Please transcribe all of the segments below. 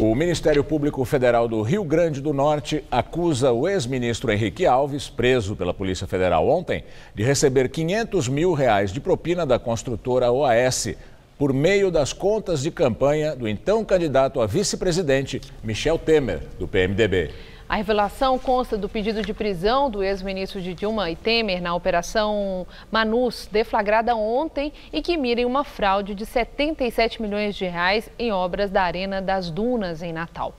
O Ministério Público Federal do Rio Grande do Norte acusa o ex-ministro Henrique Alves, preso pela Polícia Federal ontem, de receber 500 mil reais de propina da construtora OAS por meio das contas de campanha do então candidato a vice-presidente Michel Temer, do PMDB. A revelação consta do pedido de prisão do ex-ministro de Dilma e Temer na Operação Manus, deflagrada ontem e que mira em uma fraude de 77 milhões de reais em obras da Arena das Dunas, em Natal.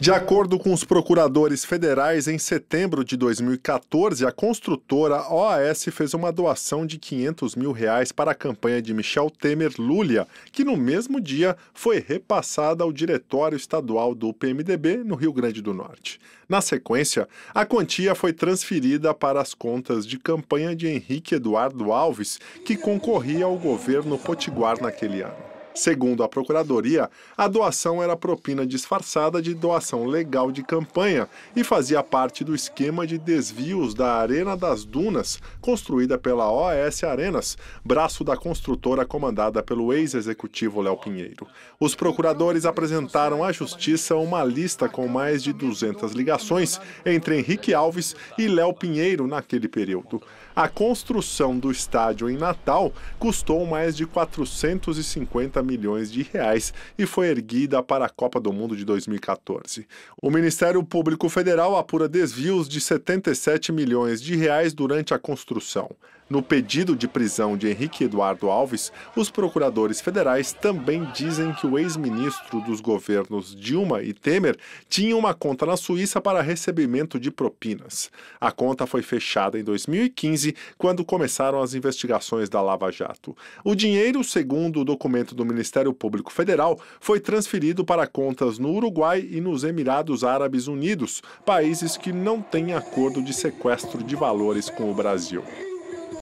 De acordo com os procuradores federais, em setembro de 2014, a construtora OAS fez uma doação de 500 mil reais para a campanha de Michel Temer Lulia, que no mesmo dia foi repassada ao diretório estadual do PMDB no Rio Grande do Norte. Na sequência, a quantia foi transferida para as contas de campanha de Henrique Eduardo Alves, que concorria ao governo potiguar naquele ano. Segundo a Procuradoria, a doação era propina disfarçada de doação legal de campanha e fazia parte do esquema de desvios da Arena das Dunas, construída pela OAS Arenas, braço da construtora comandada pelo ex-executivo Léo Pinheiro. Os procuradores apresentaram à Justiça uma lista com mais de 200 ligações entre Henrique Alves e Léo Pinheiro naquele período. A construção do estádio em Natal custou mais de 450 milhões de reais e foi erguida para a Copa do Mundo de 2014. O Ministério Público Federal apura desvios de 77 milhões de reais durante a construção. No pedido de prisão de Henrique Eduardo Alves, os procuradores federais também dizem que o ex-ministro dos governos Dilma e Temer tinha uma conta na Suíça para recebimento de propinas. A conta foi fechada em 2015, quando começaram as investigações da Lava Jato. O dinheiro, segundo o documento do Ministério Público Federal, foi transferido para contas no Uruguai e nos Emirados Árabes Unidos, países que não têm acordo de sequestro de valores com o Brasil.